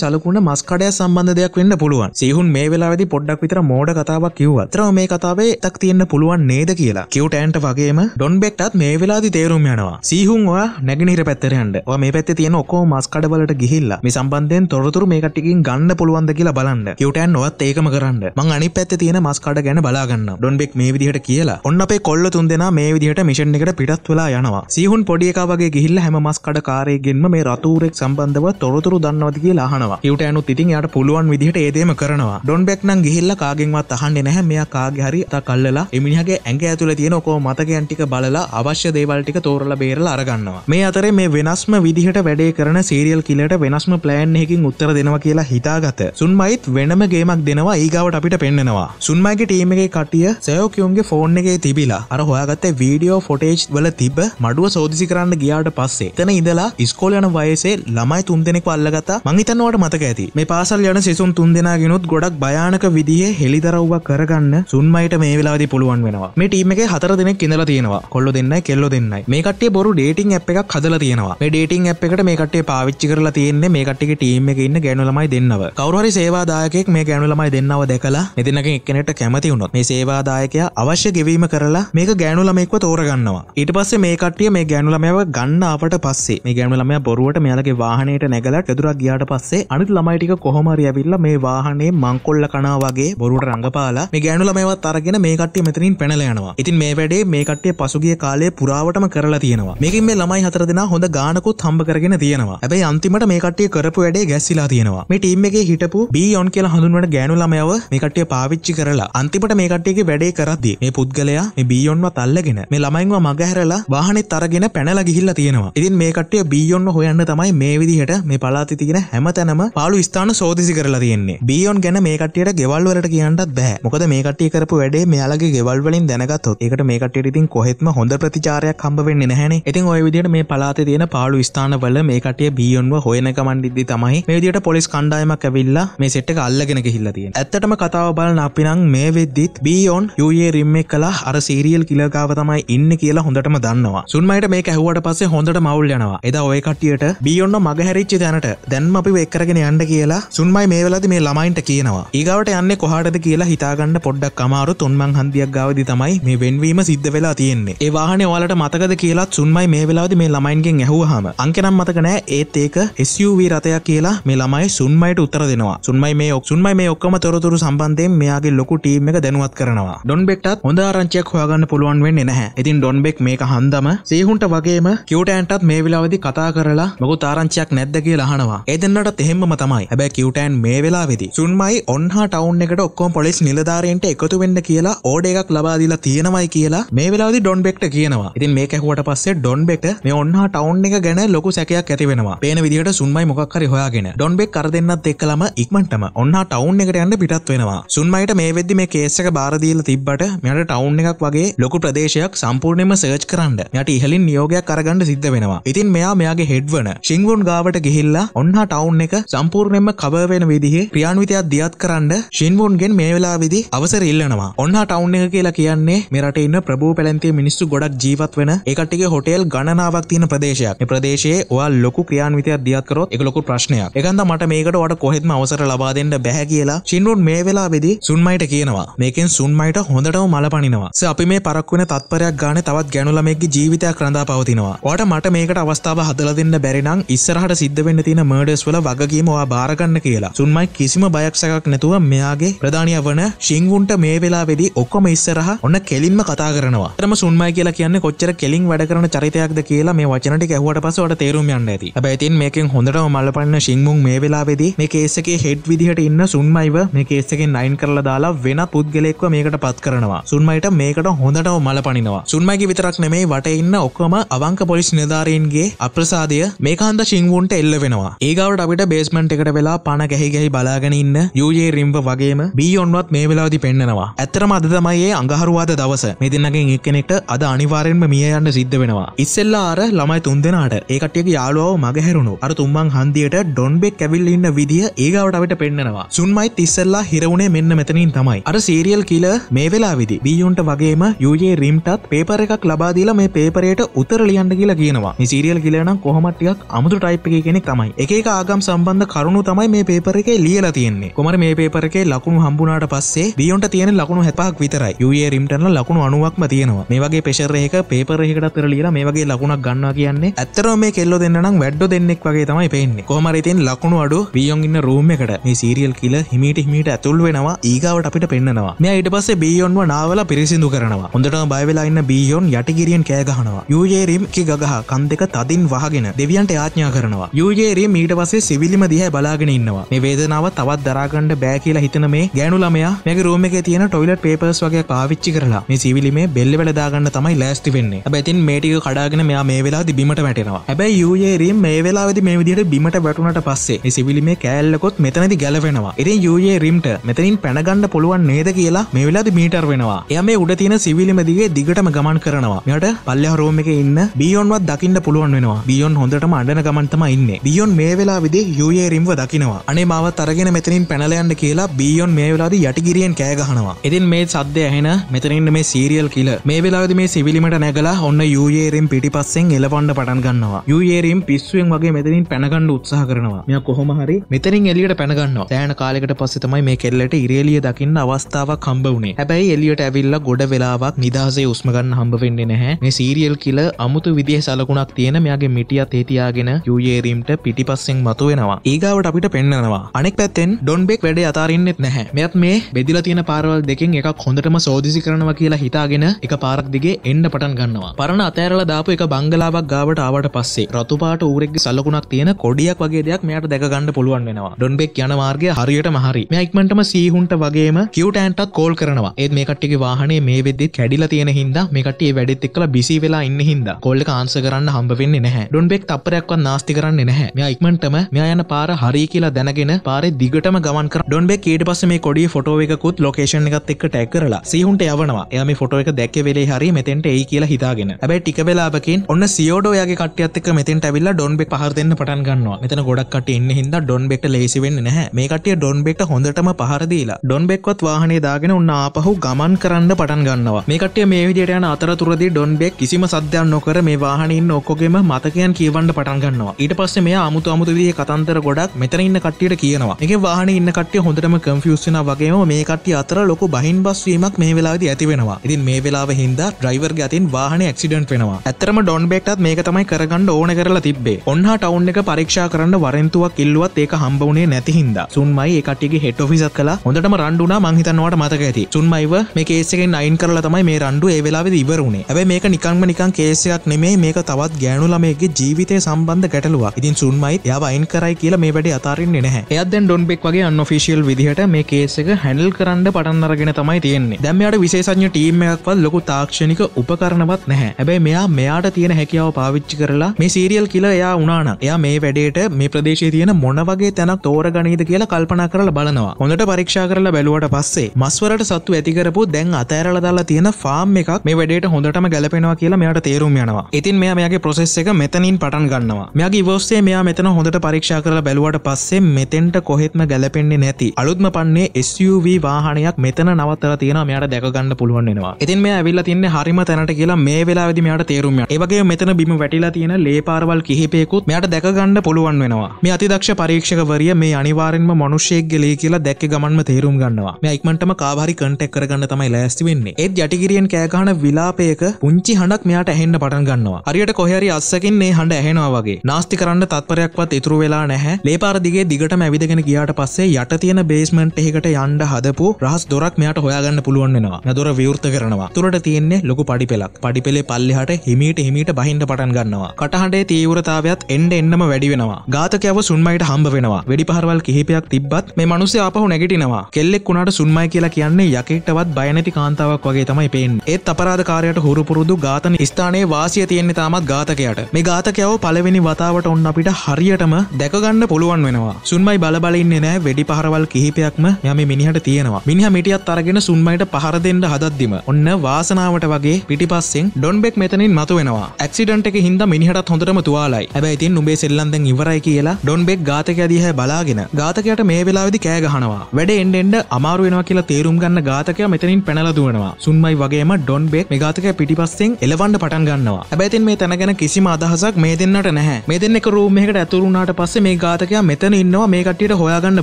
සලකුණ මස්කඩය සම්බන්ධ දෙයක් වෙන්න පුළුවන් සේහුන් මේ වෙලාවෙදි පොඩ්ඩක් විතර මෝඩ කතාවක් කිව් අතරව මේ කතාවේ තක් තියන්න පුළුවන් නේද කියලා කිව්ටෑන්ට වගේම ඩොන්බෙක්ටත් මේ වෙලාදි තේරුම් යනවා සීහුන් ඔයා නැගනිර පැත්තරයන්ට මේ පැත්ත තියෙන ඔකෝ මස්කඩවලට ගිහිල්ලා මේ සම්බන්ධයෙන් තොරතුරු මේකට්ටිකින් ගන්න පුළුවන්ද කියලා බලන්න කිවටෑන් නොවත් ඒකම කරන්න මං අනි පැත්ත තියෙන මස්කඩ ගැන බලාගන්න ඩොන්බෙක් මේ විදිහට කියලා ඔන්න අපේ කොල්ල තුන් දෙෙන මේ විදිහට මිෂන් එකට පිටත් වෙලා යනවා සීහුන් පොඩියකාවගේ ගිහිල්ල හැම මස්කඩ කාරයගෙන්ම මේ රත් ටූරෙක් සම්බන්ධව තොරතුරු දන්නවද කියලා අහනවා ඊට අනුත් ඉතින් යාට පුළුවන් විදිහට ඒදේම කරනවා ඩොන් බෙක් නම් ගිහිල්ලා කාගෙන්වත් අහන්නේ නැහැ මෙයා කාගේ හරි අත කල්ලලා එමිනිහගේ ඇඟ ඇතුලේ තියෙන ඔකෝ මතකයන් ටික බලලා අවශ්‍ය දේවල් ටික තෝරලා බේරලා අරගන්නවා මේ අතරේ මේ වෙනස්ම විදිහට වැඩේ කරන සීරියල් කිලට වෙනස්ම ප්ලෑන් එකකින් උත්තර දෙනවා කියලා හිතාගත සුන්මයිත් වෙනම ගේමක් දෙනවා ඊගාවට අපිට පෙන්නවා සුන්මයිගේ ටීම එකේ කටිය සයෝකියුන්ගේ ෆෝන් එකේ තිබිලා අර හොයාගත්තේ වීඩියෝ ෆොටේජ් වල තිබ මඩුව සෝදිසි කරන්න ගියාට පස්සේ තන ඉඳලා ඉස්කෝලයන වය වයසේ ළමයි තුන් දෙනෙක් අල්ලගතා මංහිතනවට මතක ඇති මේ පාසල් යන සිසුන් තුන් දෙෙනගෙනුත් ගොඩක් භයානක විදිහ හෙළිදරව්ව කරගන්න සුන්මයිට මේ වෙලාදි පුළුවන් වෙනවා මේ ටීම එක හතර දෙනෙක් ඉඳලා තියෙනවා කොල්ල දෙන්න කෙල්ල දෙන්නයි මේකට බොරු ඩේටිං අප් එකක් හදලා තියෙනවා මේ ඩේටිං අප් එකට මේකට පාවිච්චි කරලා තියෙන්නේ මේකට ටීම එක ඉන්න ගැනුලමයි දෙන්නව කවරහරි සේවාදායකෙක් මේ ගැනුලමයි දෙන්නව දැකලා මෙතිනක එක්කනට කැමති වුණොත් මේ සේවාදායකය අවශ්‍ය ගෙවීම කරලා මේක ගැනුලමෙක්ව තෝරගන්නවා ඊට පස්සේ මේ කට්ටිය මේ ගැනුලමයව ගන්න අපට පස්සේ මේ ගැනුලමය බොරුවට වෙලාවට මෙයාලගේ වාහනයට නැගලා ගෙදරක් ගියාට පස්සේ අනිත් ළමයි ටික කොහොම හරි ඇවිල්ලා මේ වාහනේ මංකොල්ල කනා වගේ බොරුට රඟපාලා මේ ගෑනු ළමයිවත් අරගෙන මේ කට්ටිය මෙතනින් පැනලා යනවා. ඉතින් මේ වැඩේ මේ කට්ටිය පසුගිය කාලේ පුරාවටම කරලා තියෙනවා. මේකින් මේ ළමයි හතර දෙනා හොඳ ගානකුත් හම්බ කරගෙන තියෙනවා. හැබැයි අන්තිමට මේ කට්ටිය කරපු වැඩේ ගැස්සිලා තියෙනවා. මේ ටීම් එකේ හිටපු බීයොන් කියලා හඳුන්වන ගෑනු ළමයව මේ කට්ටිය පාවිච්චි කරලා අන්තිමට මේ කට්ටියගේ වැඩේ කරද්දී මේ පුද්ගලයා මේ බීයොන්ව තල්ලගෙන මේ ළමයින්ව මගහැරලා වාහනේ තරගෙන පැනලා ගිහිල්ලා තියෙනවා. ඉතින් මේ කට්ටිය බීයොන්ව හොයන්න බියෝන් තමයි මේ විදිහට මේ පලාති තියෙන හැම තැනම පාලු ස්ථාන සෝදිසි කරලා තියෙන්නේ බියෝන් ගැන මේ කට්ටියට ගෙවල්වලට කියන්නත් බෑ මොකද මේ කට්ටිය කරපු වැඩේ මෙයාලගේ ගෙවල්වලින් දැනගත්තොත් ඒකට මේ කට්ටියට ඉතින් කොහෙත්ම හොඳ ප්‍රතිචාරයක් හම්බ වෙන්නේ නැහැනේ ඉතින් ඔය විදිහට මේ පලාතේ තියෙන පාළු ස්ථානවල මේ කට්ටිය බියොන්ව හොයන ගමන්දිද්දි තමයි මේ විදිහට පොලිස් කණ්ඩායමක් ඇවිල්ලා මේ සෙට් එක අල්ලගෙන ගිහිල්ලා තියෙන්නේ ඇත්තටම කතාව බලන අපි නම් මේ වෙද්දිත් බියොන් යූයේ රිමේක් කළා අර සීරියල් කිලර් ගාව තමයි ඉන්නේ කියලා හොඳටම දන්නවා සුන්මයිට මේක ඇහුවට පස්සේ හොඳට මවුල් යනවා එදා ඔය කට්ටියට බියොන්න මග හැරිච්චි දැනට දැන්ම අපි වෙක්කරගෙන යන්න කියලා සුන්මයි මේ වෙලද මේ ළමයින්ට කියනවා ඒගවට යන්න කොහටද කියලා හිතාගන්න පොඩ්ඩක් අමාරු තුන්මං හන්දියක් ගාවදි තමයි මේ වෙන්වීම සිද්ධ වෙලා තියෙන්නේ ඒවාහන ඔලට මතකද කියලාත් සුන්මයි මේ වෙලාද මේ ළමයින්ගෙන් ඇහුහම අංකනම් මතකනෑ ඒත් ඒක SUV රතයක් කියලා මේ ළමයි සුන්මයිට උත්තර දෙනවා සුන්මයි මේ ඔක් සුන්මයි මේ ඔක්කම තොරතුරු සම්බන්ධයෙන් මෙයාගේ ලොකු ටීම් එක දැනුවත් කරනවා ඩොන්බෙක්ටත් හොඳ ආරංචයක් හොයාගන්න පුළුවන් වෙන්නේ නැහැ ඉතින් ඩොන්බෙක් මේක හන්දම සේහුන්ට වගේම කිවටෑන්ටත් මේ වෙලාවදි කතා කරලා මොකු තාරංචයක් නැද්ද කිය ලහනවා එදන්නට එහෙම තමයි හැබැ කිවටෑන් මේ වෙලා වෙදි සුන්මයි ඔන්හා ටවුන් එකට ඔක්කොම් පොලිස් නිලධාරයෙන්ට එකතු වෙන්න කියලා ඕඩ එකක් ලබාදිලා තියෙනවයි කියලා මේ වෙලාදි ඩොන් බෙක්ට කියනවා ඉතින් මේ ඇහුවට පස්සේ ඩොන් බෙක්ට මේ ඔන්හා ටවුන් එක ගැන ලොකු සැකයක් ඇතිවෙනවා පේන විදිට සුන්මයි මොක්කරි හොයාගෙන ඩොන් බෙක් කර දෙන්නත් එක්කලම ඉක්මටම ඔන්න ටවුන් එකට යන්න පිටත් වෙනවා සුන්මයිට මේ වෙද්දි මේ කේසක බාරදීල තිබ්බට මෙයට ටවුන් එකක් වගේ ලොකු ප්‍රදේශයක් සම්පූර්ණයම සර්ච් කරන්න යට ඉහලින් නියෝගයක් කරගන්න සිද්ධ වෙනවා ඉතින් මෙයා මෙයාගේ හෙඩ්වන සිංවුන් ගාවට ගිහිල්ලා ඔන්න ටවුන් එක සම්පූර්ණයෙන්ම කවර් වෙන විදිහේ ක්‍රියාන්විතයක් දියත් කරන්න ෂින්වුන්ගෙන් මේ වෙලාවේදී අවසර ඉල්ලනවා. ඔන්න ටවුන් එක කියලා කියන්නේ මේ රටේ ඉන්න ප්‍රභූ පැලැන්තියේ මිනිස්සු ගොඩක් ජීවත් වෙන ඒ කට්ටියගේ හොටෙල් ගණනාවක් තියෙන ප්‍රදේශයක්. මේ ප්‍රදේශයේ ඔයා ලොකු ක්‍රියාන්විතයක් දියත් කරොත් ඒක ලොකු ප්‍රශ්නයක්. ඒකන්ද මට මේකට ඔයාට කොහෙත්ම අවසර ලබා දෙන්න බැහැ කියලා ෂින්වුන් මේ වෙලාවේදී සුන්මයිට කියනවා. මේකෙන් සුන්මයිට හොඳටම මල පනිනවා. ස අපි මේ පරක්වන තත්පරයක් ගාන තවත් ගැනුලමෙක්ගේ ජීවිතයක් රඳා පවතිනවා. ඔයාට මට මේකට අවස්ථාව හදලා දෙන්න බැරි නම් ඉස්සරහට සිද්ධ වෙන්න තියෙන මර්ඩස් වල වගකීම ඔයා බාරගන්න කියලා. සුන්මයි කිසිම බයක් සැකක් නැතුව මෙයාගේ ප්‍රධානිය වන ෂින්වුන්ට මේ වෙලාවේදී ඔක්කොම ඉස්සරහා ඔන්න කෙලින්ම කතා කරනවා. තරම සුන්මයි කියලා කියන්නේ කොච්චර කෙලින් වැඩ කරන චරිතයක්ද කියලා මේ වචන ටික ඇහුවට පස්සේ ඔයාට තේරුම් යන්න ඇති. හැබැයි තින් මේකෙන් හොඳටම මල්ලපන්න ෂින්වුන් මේ වෙලාවේදී මේ කේස් එකේ හෙඩ් විදිහට ඉන්න සුන්මයිව මේ කේස් එකෙන් නයින් කරලා දාලා වෙන පුද්ගලයෙක්ව මේකට පත් කරනවා. සුන්මයිට මේකට හොඳටම මලපනිනවා. සුන්මයිගේ විතරක් නෙමෙයි වටේ ඉන්න ඔක්කොම අවංක පොලිස් නිලධාරීන්ගේ අප්‍රසාදය මේ ඒකාන්ද සිංවුන්ට එල්ල වෙනවා ඒගවට අපිට බේස්මන්ට් එකට වෙලා පණ ගැහිගැහි බලාගෙන ඉන්න යුජේ රිම්ව වගේම බියොන්වත් මේ වෙලාදි පෙන්නවා ඇත්තරම අද තමයිඒ අඟහරුවාද දවස මෙතින්නගෙන් එක්කෙනෙක්ට අද අනිවාරෙන්ම මිය යන්න සිද්ධ වෙනවා ඉස්සෙල්ලා අර ළමයි තුන් දෙෙනට ඒකටියගේ යාලුවෝ මගහැරුණු අර තුම්මන් හන්දියට ඩොන්බෙක් කැවිල් ඉන්න විදිිය ඒගවට අපිට පෙන්නවා සුන්මයි තිස්සල්ලා හිරවුණේ මෙන්න මෙතනින් තමයි අර සීරියල් කියල මේ වෙලා විදි බියුන්ට වගේම යුජේ රිම්ටත් පේපර එකක් ලබාදීලා මේ පේපරයට උතර ලියන්ඩ කියලා කියනවා සිරියල් කියලන කොහමටියක් අමුතු ටයිප් එක කෙනෙක් තමයි එක ආගම් සම්බන්ධ කරුණු තමයි මේ පේපර එක ලියලා තියෙන්නේ කොමර මේ පේපර එක ලකුණු හම්බුනාට පස්සේ දියොන්ට තියෙන ලකුණු හැපක් විතරයි යුයේ රිම්ටන ලකුණු අනුවක්ම තියෙනවා මේ වගේ පෙශර එක පේපර එකකට පෙර ලියලා මේ වගේ ලකුණක් ගන්නවා කියන්නේ ඇත්තරම මේ කෙල්ලො දෙන්නම් වැඩ්ඩ දෙන්නෙක් වගේ තමයි පෙන්නේ කොමරිතින් ලකුණු අඩු බියොන් ඉන්න රූම් එකට මේ සීරියල් කියල හිමිට හිමිට ඇතුල් වෙනවා ඒගාවට අපිට පෙන්නවා මේ අයිට පස්සේ බියොන්ව නාවල පිරිසිදු කරනවා හොඳට බයවෙලා ඉන්න බියොන් යටගිරියෙන් කෑගහනවා යුජේරීම් කි ගහ කන් දෙක තදින් වහගෙන දෙවියන් සේනාධිපතිවරයන්ට ආඥා කරනවා යුජේරේ මීට පසේ සිවිලිම දිහ බලාගෙන ඉන්නවා මේ වේදනාව තවත් දරාගණ්ඩ බෑ කියලා හිතන මේ ගෑනු ළමයා මැගේ රෝම එක තියෙන ටොයිලට පේපර්ස් වගේ පාවිච්චි කරලා මේ සිවිලිමේ බෙල්ල වැලදාගන්න තමයි ලෑස්ති වෙන්නේ ඇබැතින් මේටික කඩාගෙන මෙයා මේ වෙලා බිමට වැටෙනවා හැබැයි යුජේරීම් මේ වෙලාවද මේ විදිහට බිමට වැටුණට පස්සේ සිවිලිමේ කෑල්ලකොත් මෙතනති ගැලවෙනවා ඉතින් යුජේ රිම්ට මෙතනින් පැනගන්න පුළුවන් නේද කියලා මේ වෙලාද මීටර් වෙනවා එය මේ උඩ තියෙන සිවිලිමදිගේ දිගටම ගමන් කරනවා මෙට පල්ලෙ හරෝම එක ඉන්න බියොන්වත් දකින්න පුළුවන් වෙනවා බියොන් හොඳටම හැමෝම අඩන ගමන්තම ඉන්න බියොන් මේ වෙලා විදේ යුයේරිම්ව දකිනවා අනේ මාවත් අරගෙන මෙතනින් පැනලයන්න කියලා බියොන් මේ වෙලාද යටිගිරියෙන් කෑගහනවා එතින් මේ සද්‍ය ඇහෙන මෙතනින්ට මේ සීරියල් කියල මේ වෙලාද මේ සිවිලිමට නැගලා ඔන්න යුයේරිම් පිටි පස්සෙන් එලපන්ඩ පටන් ගන්නවා යුයේරිම් පිස්සුවෙන් වගේ මෙතනින් පැනගණ්ඩ උත්සාහ කරනවා මෙය කොහොමහරි මෙතනින් එලියට පැනගන්න තෑන කාලෙකට පස්සෙ තමයි මේ කෙල්ලට ඉරේලිය දකින්න අවස්ථාවක් කම්බ වුණේ හැබැයි එලියට ඇවිල්ල ගොඩ වෙලාවක් නිදහසේ උස්මගන්න හම්බ වෙන්නේ නැහැ මේ සීරියල් කියල අමුතු විදිහ සලකුණක් තියෙන මෙයාගේ මිටියත් හේතියා බෙදාගෙන යුයේරීම්ට පිටිපස්සෙන් මතු වෙනවා ඒගාවට අපිට පෙන්න්නනවා අනෙක් පැත්තෙන් ඩොන්බෙක් වැඩ අතාරන්නෙත් නැහැ මෙත් මේ බෙදිල තියෙන පාරවල් දෙකින් එක හොඳටම සෝදිසි කරනවා කියලා හිතාගෙන එක පාරක් දිගේ එන්න පටන් ගන්නවා පරණ අතෑරල දාපු එක බංගලාවක් ගාවට ආවට පස්සේ රතුපාට ඌරෙක් සල්ලකුණක් තියෙන කොඩියක් වගේ දෙයක් මෙයට දැකගන්න පුළුවන් වෙනවා ඩොන්බෙක් යන මාර්ගය හරියට මහරි මෙයික්මටම සීහුන්ට වගේම කිවටෑන්ටත් කෝල් කරනවා ඒත් මේ කට්ටිගේ වාහනේ මේ වෙද්දි කැඩිලා තියෙන හින්දා මේ කට්ටිය වැඩෙත් එක්කලා බිසි වෙලා ඉන්න හින්දා කෝල් එක ආන්සර් කරන්න හම්බ වෙන්නේ නැහැ ඩොන්බෙක් තප්පර කතන්දරයක්වත් නාස්ති කරන්නේ නැහැ මෙයා ඉක්මනටම මෙයා යන පාර හරි කියලා දැනගෙන පාරේ දිගටම ගමන් කරන ඩොන් බෙක් ඊට පස්සේ මේ කොඩියේ ෆොටෝ එකකුත් ලොකේෂන් එකත් එක්ක ටැග් කරලා සීහුන්ට යවනවා එයා මේ ෆොටෝ එක දැක්ක වෙලේ හරි මෙතෙන්ට එයි කියලා හිතාගෙන හැබැයි ටික වෙලාවකින් ඔන්න සියෝඩෝ යාගේ කට්ටියත් එක්ක මෙතෙන්ට ඇවිල්ලා ඩොන් බෙක් පහර දෙන්න පටන් ගන්නවා මෙතන ගොඩක් කට්ටිය ඉන්න හින්දා ඩොන් බෙක්ට ලේසි වෙන්නේ නැහැ මේ කට්ටිය ඩොන් බෙක්ට හොඳටම පහර දීලා ඩොන් බෙක්වත් වාහනේ දාගෙන උන්න ආපහු ගමන් කරන්න පටන් ගන්නවා මේ කට්ටිය මේ විදිහට යන අතරතුරදී ඩොන් බෙක් කිසිම සද්දයක් නොකර මේ වාහනේ ඉන්න ඔක්කොගෙම මතකයන් කියවන්න පටන් පටන් ගන්නවා ඊට පස්සේ මේ අමුතු අමුතු විදිහේ කතන්දර ගොඩක් මෙතන ඉන්න කට්ටියට කියනවා එක වාහනේ ඉන්න කට්ටිය හොඳටම කන්ෆියුස් වෙනා වගේම මේ කට්ටිය අතර ලොකු බහින් බස් වීමක් මේ වෙලාවේදී ඇති වෙනවා ඉතින් මේ වෙලාව හින්දා ඩ්‍රයිවර් ගතින් වාහනේ ඇක්සිඩන්ට් වෙනවා ඇත්තරම ඩොන් බෙක්ටත් මේක තමයි කරගන්න ඕන කරලා තිබ්බේ ඔන්හා ටවුන් එක පරීක්ෂා කරන්න වරෙන්තුවක් ඉල්ලුවත් ඒක හම්බවුනේ නැති හින්දා සුන්මයි ඒ කට්ටියගේ හෙට් ඔෆිසක් කළා හොඳටම රණ්ඩුනා මං හිතන්නවට මතක ඇති සුන්මයිව මේ කේස් එකෙන් අයින් කරලා තමයි මේ රණ්ඩු ඒ වෙලාවේදී ඉවර වුණේ හැබැයි මේක නිකන්ම නිකන් කේස් එකක් නෙමෙයි මේක තවත් ගෑනු ළමයෙක්ගේ ජීවිතේ සම සම්බන්ධ ගැටලුවක් ඉතින් සුන්මයි යව අයින් කරයි කියලා මේ වැඩ අතාරෙන් නැහැ එයද ඩොන්බෙක් වගේ අන්නොෆිසිියල් විදිහට මේ කේසක හැඩල් කරන්න පටන්නරගෙන තමයි තියෙන්නේ දැමයාට විශේෂඥ ටීම් එකක්වත් ලොකු තාක්ෂණික උපකරණවත් නැහැ හැබැයි මෙයා මෙයාට තියෙන හැකියාව පාවිච්චි කරලා මේ සීරියල් කියල එයා උනාන එයා මේ වැඩේට මේ ප්‍රදේශය තියෙන මොන වගේ තැනක් තෝර ගනීද කියලා කල්පනා කරලා බලනවා හොඳට පරීක්ෂා කරලා බැලුවට පස්සේ මස්වරට සත්තු ඇතිකරපු දැන් අතෑරල දාලා තියෙන ෆාම් එකක් මේ වැඩේට හොඳටම ගැලපෙනවා කියලා මෙයාට තේරුම් යනවා ඉතින් මෙයා මෙයාගේ ප්‍රොසෙස් එක මෙතනින් පටන් ගන්න ගන්නවා මෙයාගේ ඉවස්සේ මෙයා මෙතන හොඳට පරීක්ෂා කරලා බැලුවට පස්සේ මෙතෙන්ට කොහෙත්ම ගැලපෙන්නේ නැති අලුත්ම පන්නේ SUV වාහනයක් මෙතන නවත්තලා තියෙනවා මෙයාට දැක ගන්න පුළුවන් වෙනවා ඉතින් මෙයා ඇවිල්ලා තින්නේ හරිම තැනට කියලා මේ වෙලාවේදී මෙයාට තේරුම් යනවා ඒ වගේම මෙතන බිම වැටිලා තියෙන ලේ පාරවල් කිහිපයකුත් මෙයාට දැක ගන්න පුළුවන් වෙනවා මේ අතිදක්ෂ පරීක්ෂකවරිය මේ අනිවාර්යෙන්ම මිනිස්සෙක් ගලේ කියලා දැක්ක ගමන්ම තේරුම් ගන්නවා මෙයා ඉක්මනටම කාව හරි කන්ටැක්ට් කරගන්න තමයි ලෑස්ති වෙන්නේ ඒත් යටිගිරියෙන් කෑ ගහන විලාපයක පුංචි හඬක් මෙයාට ඇහෙන්න පටන් ගන්නවා හරියට කොහේ හරි අස්සකින් මේ හඬ ඇහෙනවා වගේ නාස්ති කරන්න තත්පරයක්වත් ඉතුරු වෙලා නැහැ ලේපාරදිගේ දිගට මැවිදගෙන ගියාට පස්සේ යට තියෙන බේස්මන්ට් එකට යන්ඩ හදපු රහස් දොරක් මෙයාට හොයාගන්න පුළුවන්නවා නදොර විවෘත කරනවා තුරට තියෙන්නේ ලොකු පඩි පෙලක් පඩි පෙළේ පල්ලිහට හිමීට හිමීට බහින්ට පටන් ගන්නවා කටහඬේ තීවරතාවයත් එන්ඩ එන්නම වැඩි වෙනවා ගාතකයව සුන්මයිට හම්බ වෙනවා වැඩි පහරවල් කිහිපයක් තිබ්බත් මේ මනුස්සේ අපහු නැගටිනවා කෙල්ලෙක් වුණට සුන්මයි කියලා කියන්නේ යකෙට්ටවත් බයනැති කාන්තාවක් වගේ තමයි පෙන් ඒත් අපරාධකාරයට හුරුපුරුදු ගාතන ස්ථානයේ වාසිය තියෙන්නේ තාමත් ගාතකයට මේ ගාතකයව පල පලවෙනි වතාවට ඔන්න අපිට හරියටම දැකගන්න පුළුවන් වෙනවා සුන්මයි බලබලඉන්න නෑ වැඩි පහරවල් කිහිපයක්ම යම මිනිහට තියෙනවා මිනිහ මිටියත් අරගෙන සුන්මයිට පහරදෙන්ට හදද්දිම ඔන්න වාසනාවට වගේ පිටිපස්සෙන් ඩොන්බෙක් මෙතනින් මතු වෙනවා ඇක්සිඩට එක හිද මිනිහට හොඳටම තුවාලයි ඇබැයිති නුබේ සෙල්ලන්දෙන් ඉවරයි කියලා ඩොන්බෙක් ගාතක දිහ බලාගෙන ගාතකයට මේ වෙලාවිදි කෑගහනවා වැඩ එන්ඩෙන්ඩ අමාරුවෙනවා කියලා තේරුම් ගන්න ගාතකයා මෙතනින් පැනලදුවනවා සුන්මයි වගේම ඩොන්බෙක් මේ ගාතක පිටිපස්සෙන් එලවන්න පටන් ගන්නවා ඇබැතින් මේ තැනගෙන කිසිම අදහසක් මේ දෙන්න ගාතකයාට නැහැ මේ දෙන්නෙක් රූම් එකට ඇතුරුුණාට පස්සේ මේ ගාතකයා මෙතන ඉන්නවා මේ කට්ටියට හොයාගන්න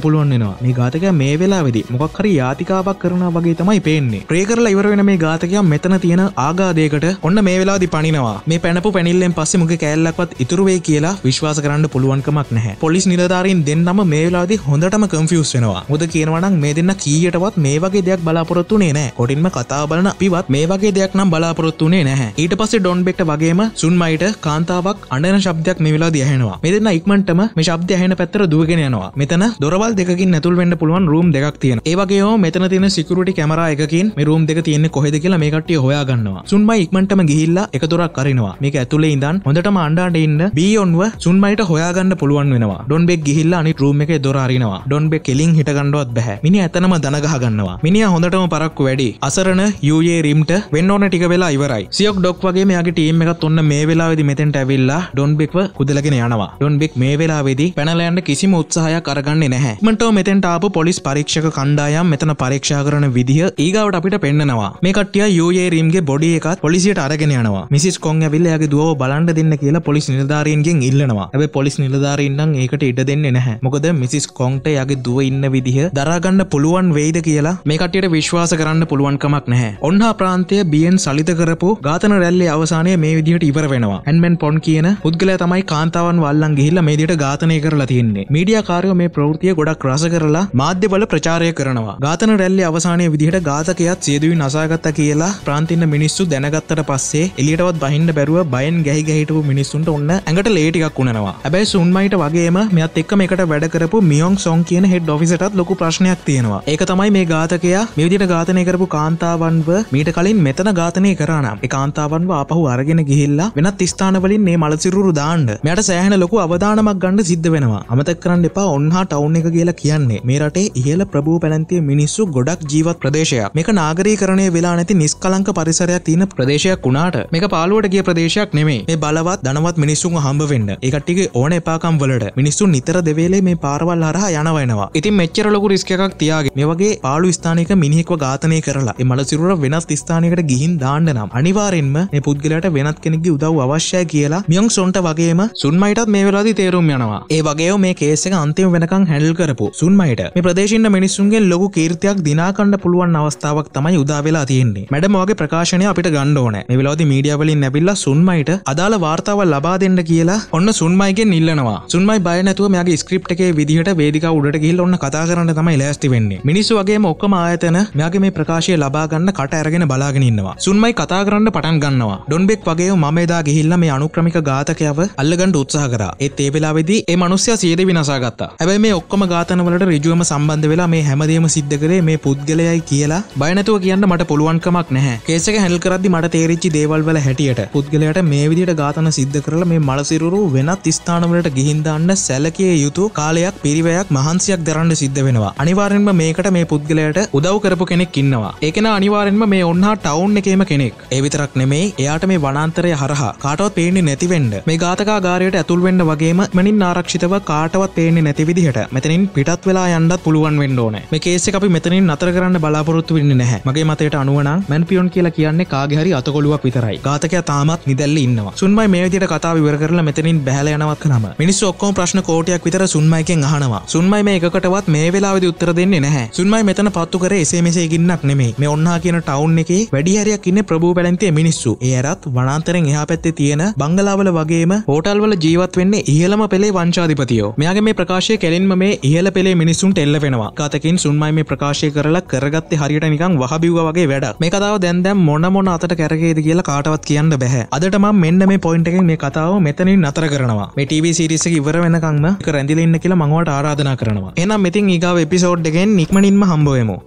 පුළුවන්නවා මේ ගාතකයා මේ වෙලා වෙදි මොකක් හරි යාතිකාවක් කරන වගේ තමයි පේන්නේ ප්‍රේ කරලා ඉවර වෙන මේ ගාතකයා මෙතන තියෙන ආගාදයකට ඔන්න මේ වෙලාදි පනිනවා මේ පැනපු පැනිල්ලෙන් පස්සේ මුගේ කෑල්ලක්වත් ඉතුරුවේ කියලා විශ්වාස කරන්න පුළුවන්කමක් නැහැ පොලිස් නිලධාරීන් දෙන්නම මේ වෙලාදි හොඳටම කම්ෆියස් වෙනවා මුද කියනවනම් මේ දෙන්න කීයටවත් මේ වගේ දෙයක් බලාපොරොත්තුනේ නෑ කොටින්ම කතා බලන පිවත් මේ වගේ දෙයක් නම් බලාපොරොත්තුනේ නැහැ ඊට පස්සේ ඩොන්බෙක්ට වගේම සුන්මයිට කාන්තාවක් අඩන ශබ්දයක් මේ වෙලාදී ඇහෙනවා. මේ දෙන්න ඉක්මනටම මේ ශබ්දය ඇහෙන පැත්තට දුවගෙන යනවා. මෙතන දොරවල් දෙකකින් ඇතුල් වෙන්න පුළුවන් රූම් දෙකක් තියෙනවා. ඒ වගේම මෙතන තියෙන සිකියුරිටි කැමරා එකකින් මේ රූම් දෙක තියෙන්නේ කොහෙද කියලා මේ කට්ටිය හොයාගන්නවා. සුන්මයි ඉක්මනටම ගිහිල්ලා එක දොරක් අරිනවා. මේක ඇතුලේ ඉඳන් හොඳටම අඬාට ඉන්න බීයොන්ව සුන්මයිට හොයාගන්න පුළුවන් වෙනවා. ඩොන්බෙක් ගිහිල්ලා අනිත් රූම් එකේ දොර අරිනවා. ඩොන්බෙක් කෙලින් හිටගන්නවත් බෑ. මිනිහා ඇතනම දන ගහගන්නවා. මිනිහා හොඳටම පරක්කු වැඩි. අසරණ යුයේ රිම්ට වෙන්න ඕන ටික වෙලා ඉවරයි. සියක් ඩොක් වගේ මෙයාගේ ටීම් එකත් ඔන්න මේ වෙලාවේදී මෙතෙන්ට ඇවිල්ලා ඩොන්බෙක් ඩොන්බෙක්ව කුදලගෙන යනවා ඩොන්බෙක් මේ වෙලාවෙදි පැනලෑන්ට කිසිම උත්සාහයක් කරගන්න නැහැ මට මෙතෙන්ට ආපු පොලිස් පරීක්ෂක කණ්ඩායම් මෙතන පරීක්ෂා කරන විදිහ ඒගවට අපිට පෙන්න්නනවා මේ කට්ටිය යෝයේ රීම්ගේ බොඩි එකත් පොලිසියට අරගෙන යනවා මිසිස් කොන් ඇවිල්ලයාගේ දුව බලන්න දෙන්න කියලා පොලිස් නිලධාරීන්ගෙන් ඉල්ලනවා ඇබ පොලිස් නිලධාරීන්නම් ඒකට ඉඩ දෙන්න නැහැ මොකද මිසිස් කොන්ට යගේ දුව ඉන්න විදිහ දරාගන්න පුළුවන් වෙයිද කියලා මේකටට විශ්වාස කරන්න පුළුවන්කමක් නැහැ ඔන්හා ප්‍රාන්තය බියෙන් සලිත කරපු ගාතන රැල්ලේ අවසානය මේ විදිහට ඉවර වෙනවා ඇන්මන් පොන් කියන පුද්ගල පුද්ගලයා තමයි කාන්තාවන් වල්ලන් ගිහිල්ලා මේ විදිහට ඝාතනය කරලා තියෙන්නේ. මීඩියා කාර්යෝ මේ ප්‍රවෘත්තිය ගොඩක් රස කරලා මාධ්‍යවල ප්‍රචාරය කරනවා. ඝාතන රැල්ලේ අවසානයේ විදිහට ඝාතකයාත් සියදුවින් අසාගත්තා කියලා ප්‍රාන්තින්න මිනිස්සු දැනගත්තට පස්සේ එළියටවත් බහින්න බැරුව බයෙන් ගැහි ගැහි හිටපු මිනිස්සුන්ට ඔන්න ඇඟට ලේ ටිකක් උනනවා. හැබැයි සුන්මයිට වගේම මෙයත් එක්කම එකට වැඩ කරපු මියොන් සොන් කියන හෙඩ් ඔෆිසටත් ලොකු ප්‍රශ්නයක් තියෙනවා. ඒක තමයි මේ ඝාතකයා මේ විදිහට ඝාතනය කරපු කාන්තාවන්ව මීට කලින් මෙතන ඝාතනය කරා නම් ඒ කාන්තාවන්ව ආපහු අරගෙන ගිහිල්ලා වෙනත් ස්ථානවලින් මේ මලසිරුරු දාන්න මට සෑහන ලොකු අවධානමක් ගණඩ සිද්ධ වෙනවා අමත කරන්න එපා ඔන්හා ටවුන් එක කියලා කියන්නේ මේ රටේ ඉහල ප්‍රභූ පැලන්තිය මිනිස්සු ගොඩක් ජීවත් ප්‍රදේශයක් මේක නාගරී කරණය වෙලා නැති නිස්කලංක පරිසරයක් තියෙන ප්‍රදේශයක් වුණාට මේක පාලුවට ගිය ප්‍රදේශයක් නෙමේ මේ බලවත් දනවත් මිනිස්සුන් හම්බ වෙන්න එකටික ඕන එපාකම් වලට මිනිස්සු නිතර දෙවේලේ මේ පාරවල් හරහා යනවනවා ඉතින් මෙච්චර ලොකු රිස්ක එකක් තියාගේ මේ වගේ පාලු ස්ථානික මිනිහෙක්ව ඝාතනය කරලා ඒ මලසිරුර වෙනස් ස්ථානයකට ගිහින් දාන්න නම් අනිවාර්යෙන්ම මේ පුද්ගලයාට වෙනත් කෙනෙක්ගේ උදව් අවශ්‍යයි කියලා මියොන් සොන්ට වගේම සුන්මයිටත් මේ වෙලාදී තේරුම් යනවා ඒ වගේ මේ කේසක අන්තිම වෙනකං හැඩල් කරපු සුන්මයිට මේ ප්‍රදේශන්ට මිනිස්සුන්ගේ ලොකු කීර්තියක් දිනාකණ්ඩ පුළුවන් අවස්ථාවක් තමයි උදාවෙලා තියෙන්නේ මැඩම වගේ ප්‍රකාශනය අපිට ගණ්ඩ ඕන වෙලාද මීඩියවලින් නැබිල්ල සුන්මයිට අදාළ වාර්තාවල් ලබා දෙන්න කියලා ඔන්න සුන්මයිගෙන් ඉල්ලනවා සුන්මයි බයනැතුව මෙයාගේ ස්ක්‍රප් එකේ විදිහට වේදිකා උඩට ගිහිල්ලා ඔන්න කතා කරන්න තමයි ලෑස්ති වෙන්නේ මිනිස්සු වගේම ඔක්කොම ආයතන මෙයාගේ මේ ප්‍රකාශය ලබා ගන්න කට අරගෙන බලාගෙන ඉන්නවා සුන්මයි කතා කරන්න පටන් ගන්නවා ඩොන්බෙක් වගේ මම එදා ගිහිල්ලා මේ අනුක්‍රමික ඝාතකයව ගාතාව අල්ලගන්ට උත්සාහ කර ඒත් ඒ වෙලාවෙදි ඒ මනුස්්‍ය සියයට විනසාගත්තා ඇබයි මේ ඔක්කම ගාතනවලට රජුවම සම්බන්ධ වෙලා මේ හැමදේම සිද්ධ කරේ මේ පුද්ගලයයි කියලා බයනතුව කියන්න මට පුළුවන්කමක් නැහැ කේසක හැල් කරදදි මට තේරච්චි දේවල් වල හැටියට පුද්ගලයට මේ විදිට ගාතන සිද්ධ කරලා මේ මලසිරුරු වෙනත් ස්ථානවලට ගිහින්දන්න සැලකේ යුතු කාලයක් පිරිවයක් මහන්සියක් දරන්න සිද්ධ වෙනවා අනිවාරෙන්ම මේකට මේ පුද්ගලයට උදව් කරපු කෙනෙක් ඉන්නවා ඒකෙන අනිවාරෙන්ම මේ ඔන්හා ටවුන් එකේම කෙනෙක් ඒවිතරක් නෙමේ එයාට මේ වනන්තරය හරහා කාටවත් පේන්නේ නැතිවෙන්ඩ මේ ජාතකා ගාරයට ඇතුල්වෙන්න වගේම මනින් ආරක්ෂිතව කාටවත් පේන්නේ නැති විදිහට මෙතනින් පිටත් වෙලා යන්නත් පුළුවන් වෙන්න ඕන මේ කේසෙ අපි මෙතනින් අතර කරන්න බලාපොරොත්තු වෙන්නේ නැහැ මගේ මතයට අනුවන මැන්පියොන් කියලා කියන්නේ කාගහරි අතකොළුවක් විතරයි ගාතකයා තාමත් නිදැල්ල ඉන්නවා සුන්මයි මේ විදියට කතා විවර කරලා මෙතනින් බැහැල යනවත් කනම මිනිස්සු ඔක්කොම ප්‍රශ්න කෝටයක් විතර සුන්මයිකෙන් අහනවා සුන්මයි මේ එකකටවත් මේ වෙලාවේදී උත්තර දෙන්නේ නැහැ සුන්මයි මෙතන පත්තු කරේ එසේ මෙසේ ගින්නක් නෙමෙයි මේ ඔන්නා කියන ටවුන් එකේ වැඩි හරියක් ඉන්නේ ප්‍රභූ පැලන්තිය මිනිස්සු ඒ ඇරත් වනාන්තරෙන් එහා පැත්තේ තියෙන බංගලාවල වගේම වගේම හෝටල්වල ජීවත් වෙන්නේ ඉහළම පෙළේ වංචාධිපතියෝ. මෙයාගේ මේ ප්‍රකාශය කෙලින්ම මේ ඉහළ පෙළේ මිනිසුන්ට එල්ල වෙනවා. ගතකින් සුන්මයි මේ ප්‍රකාශය කරලා කරගත්තේ හරියට නිකන් වහබිව්වා වගේ වැඩක්. මේ කතාව දැන් දැන් මොන මොන අතට කැරකේද කියලා කාටවත් කියන්න බැහැ. අදට මම මෙන්න මේ පොයින්ට් එකෙන් මේ කතාව මෙතනින් නතර කරනවා. මේ TV series එක ඉවර වෙනකන්ම රැඳිලා ඉන්න කියලා මම ඔයාලට ආරාධනා කරනවා. එහෙනම් මෙතින් ඊගාව එපිසෝඩ් එකෙන් ඉක්මනින්ම හම්බ වෙමු.